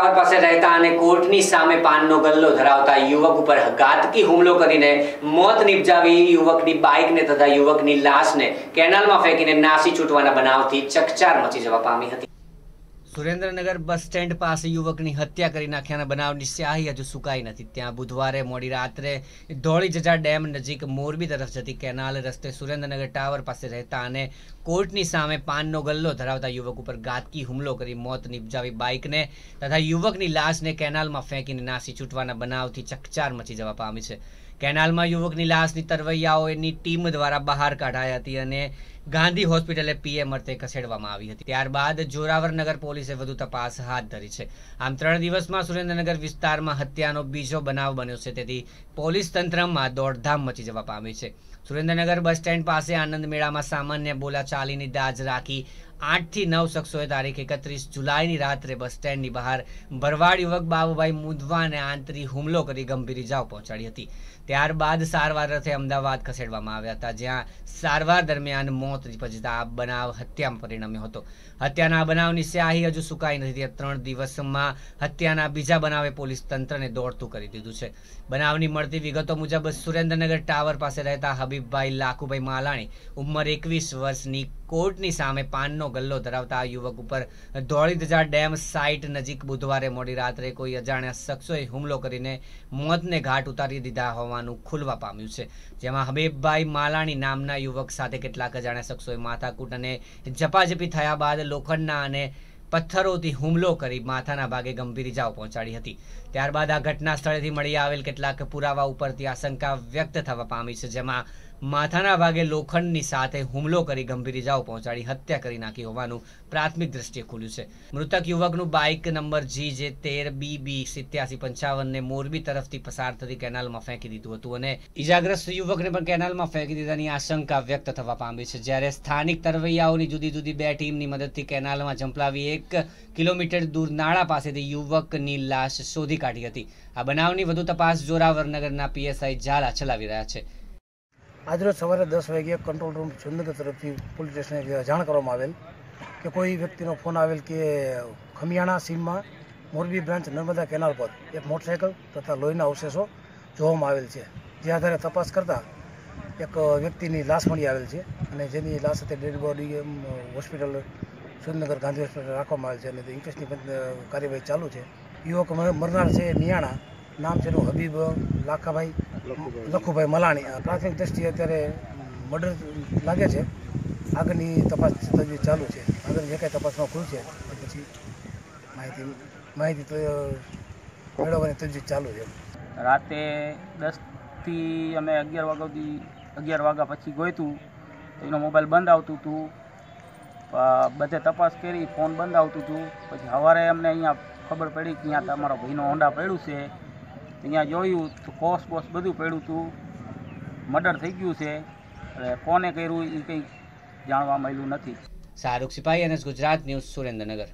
tower પાસે રહેતા અને કોર્ટની સામે પાનનો ગલ્લો ધરાવતા યુવક ઉપર ઘાતકી હુમલો કરીને મોત નિપજાવી યુવકની બાઇકને તથા યુવકની લાશને કેનાલમાં ફેંકીને નાસી છૂટવાના બનાવથી ચકચાર મચી જવા પામી હતી સુરેન્દ્રનગર બસ સ્ટેન્ડ પાસે યુવકની હત્યા કરી નાખ્યાના બનાવની સ્યાહી હજુ સુકાઈ નથી ત્યાં બુધવારે મોડી રાત્રે ધોળી જજા ડેમ નજીક મોરબી તરફ જતી કેનાલ રસ્તે સુરેન્દ્રનગર ટાવર પાસે રહેતા અને કોર્ટની સામે પાનનો ગલ્લો ધરાવતા યુવક ઉપર ગાતકી હુમલો કરી મોત નિપજાવી બાઇકને તથા યુવકની લાશને કેનાલમાં ફેંકીને નાસી છૂટવાના બનાવથી ચકચાર મચી જવા પામી છે કેનાલમાં યુવકની લાશની તરવૈયાઓની ટીમ દ્વારા બહાર કાઢાઈ હતી અને ગાંધી હોસ્પિટલે પીએમ અર્થે ખસેડવામાં આવી હતી ત્યારબાદ જોરાવરનગર પોલીસે વધુ તપાસ હાથ ધરી છે આમ ત્રણ દિવસમાં સુરેન્દ્રનગર વિસ્તારમાં હત્યાનો બીજો બનાવ બન્યો છે તેથી પોલીસ તંત્રમાં દોડધામ મચી જવા પામી છે સુરેન્દ્રનગર બસ સ્ટેન્ડ પાસે આનંદ મેળામાં સામાન્ય બોલાચાલીની દાજ રાખી આઠથી નવ શખ્સોએ તારીખ એકત્રીસ જુલાઈની રાત્રે બસ સ્ટેન્ડની બહાર ભરવાડ યુવક બાબુભાઈ મુદવાને આંતરી હુમલો કરી ગંભીર ઇજાઓ પહોંચાડી હતી ત્યારબાદ સારવાર અર્થે અમદાવાદ ખસેડવામાં આવ્યા હતા જ્યાં સારવાર દરમિયાન મોત નિપજતા આ બનાવ હત્યામાં પરિણમ્યો હતો હત્યાના બનાવની સ્યાહી હજુ સુકાઈ નથી ત્રણ દિવસમાં હત્યાના બીજા બનાવે પોલીસ તંત્રને દોડતું કરી દીધું છે બનાવની મળતી વિગતો મુજબ સુરેન્દ્રનગર ટાવર પાસે રહેતા હબીબ હબીબભાઈ લાખુભાઈ માલાણી ઉંમર એકવીસ વર્ષની કોર્ટની સામે પાનનો ગલ્લો ધરાવતા આ યુવક ઉપર ધોળીધજા ડેમ સાઇટ નજીક બુધવારે મોડી રાત્રે કોઈ અજાણ્યા શખ્સોએ હુમલો કરીને મોતને ઘાટ ઉતારી દીધા હોવાનું ખુલવા પામ્યું છે જેમાં હબીબભાઈ માલાણી નામના યુવક સાથે કેટલાક અજાણ્યા શખ્સોએ માથાકૂટ અને ઝપાઝપી થયા બાદ લોખંડના અને પથ્થરોથી હુમલો કરી માથાના ભાગે ગંભીર ઇજાઓ પહોંચાડી હતી ત્યારબાદ આ ઘટના સ્થળેથી મળી આવેલ કેટલાક પુરાવા ઉપરથી આશંકા વ્યક્ત થવા પામી છે જેમાં માથાના ભાગે લોખંડની સાથે હુમલો કરી ગંભીર ઇજાઓ પહોંચાડી હત્યા કરી નાખી હોવાનું પ્રાથમિક દ્રષ્ટિએ ખુલ્યું છે મૃતક યુવકનું બાઇક નંબર જી જે તેર બી બી સિત્યાસી પંચાવનને મોરબી તરફથી પસાર થતી કેનાલમાં ફેંકી દીધું હતું અને ઇજાગ્રસ્ત યુવકને પણ કેનાલમાં ફેંકી દીધાની આશંકા વ્યક્ત થવા પામી છે જ્યારે સ્થાનિક તરવૈયાઓની જુદી જુદી બે ટીમની મદદથી કેનાલમાં ઝંપલાવી એક કિલોમીટર દૂર નાળા પાસેથી યુવકની લાશ શોધી કાઢી હતી આ બનાવની વધુ તપાસ જોરાવરનગરના પીએસઆઈ ઝાલા ચલાવી રહ્યા છે આજરોજ સવારે દસ વાગ્યે કંટ્રોલ રૂમ સુરેન્દ્રનગર તરફથી પોલીસ સ્ટેશને જાણ કરવામાં આવેલ કે કોઈ વ્યક્તિનો ફોન આવેલ કે ખમિયાણા સીમમાં મોરબી બ્રાન્ચ નર્મદા કેનાલ પર એક મોટરસાઇકલ તથા લોહીના અવશેષો જોવામાં આવેલ છે જે આધારે તપાસ કરતાં એક વ્યક્તિની લાશ મળી આવેલ છે અને જેની લાશ અત્યારે dead body hospital Surendranagar Gandhi hospital રાખવામાં આવેલ છે અને ઇન્ક્વેસ્ટની કાર્યવાહી ચાલુ છે યુવક મરનાર છે નિયાણા નામ છે એનું હબીબ લાખાભાઈ લખુભાઈ મલાણી પ્રાથમિક દ્રષ્ટિએ અત્યારે મર્ડર લાગે છે આગળની તપાસ તજવીજ ચાલુ છે આગળની જે કાંઈ તપાસમાં ખુલ છે પછી માહિતી માહિતી મેળવવાની તજવીજ ચાલુ છે રાતે દસથી અમે અગિયાર વાગ્યા સુધી અગિયાર વાગ્યા પછી ગોયતું તો એનો મોબાઈલ બંધ આવતું હતું બધે તપાસ કરી ફોન બંધ આવતું હતું પછી સવારે અમને અહીંયા ખબર પડી કે અહીંયા તમારો ભાઈનો હોંડા પડ્યું છે અહીંયા જોયું તો કોસ બોસ બધું પડ્યું હતું મર્ડર થઈ ગયું છે એટલે કોને કર્યું એ કંઈ જાણવા મળ્યું નથી શાહરૂખ સિપાહી અને ગુજરાત ન્યૂઝ સુરેન્દ્રનગર